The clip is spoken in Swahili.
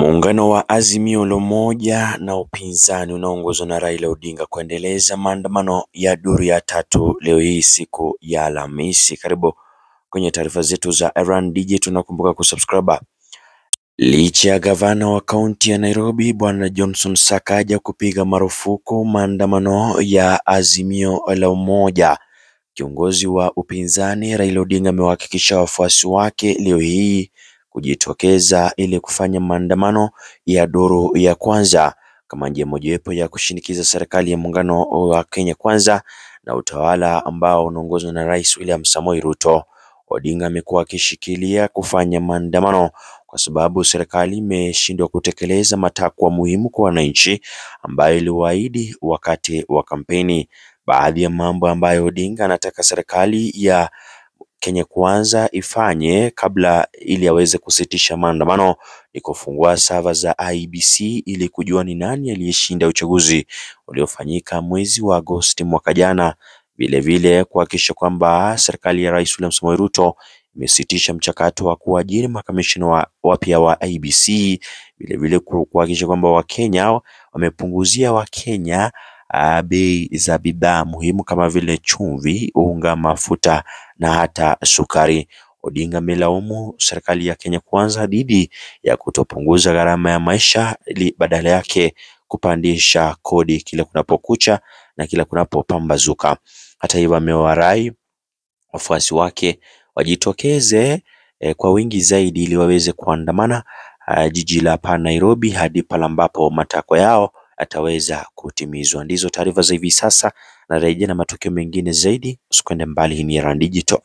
Muungano wa Azimio la Umoja na upinzani unaoongozwa na Raila Odinga kuendeleza maandamano ya duru ya tatu leo hii siku ya Alhamisi. Karibu kwenye taarifa zetu za Iran DJ, tunakumbuka kusubscribe. Licha ya gavana wa kaunti ya Nairobi Bwana Johnson Sakaja kupiga marufuku maandamano ya Azimio la Umoja, kiongozi wa upinzani Raila Odinga amewahakikisha wafuasi wake leo hii kujitokeza ili kufanya maandamano ya duru ya kwanza kama njia mojawapo ya kushinikiza serikali ya muungano wa Kenya Kwanza na utawala ambao unaongozwa na Rais William Samoei Ruto. Odinga amekuwa akishikilia kufanya maandamano kwa sababu serikali imeshindwa kutekeleza matakwa muhimu kwa wananchi ambayo iliwaahidi wakati wa kampeni. Baadhi ya mambo ambayo Odinga anataka serikali ya Kenya Kwanza ifanye kabla ili aweze kusitisha maandamano ni kufungua server za ibc ili kujua ni nani aliyeshinda uchaguzi uliofanyika mwezi wa Agosti mwaka jana, vilevile kuhakikisha kwamba serikali ya Rais William Samoei Ruto imesitisha mchakato wa kuajiri makamishina wapya wa ibc vilevile kuhakikisha kwamba Wakenya wamepunguzia Wakenya Ah, bei za bidhaa muhimu kama vile chumvi, unga, mafuta na hata sukari. Odinga amelaumu serikali ya Kenya Kwanza dhidi ya kutopunguza gharama ya maisha ili badala yake kupandisha kodi kila kunapokucha na kila kunapopambazuka. Hata hivyo, amewarai wafuasi wake wajitokeze eh, kwa wingi zaidi ili waweze kuandamana ah, jiji la pa Nairobi hadi pale ambapo matakwa yao ataweza kutimizwa. Ndizo taarifa za hivi sasa, na rejea na matukio mengine zaidi, usikwende mbali. Hii ni Digital.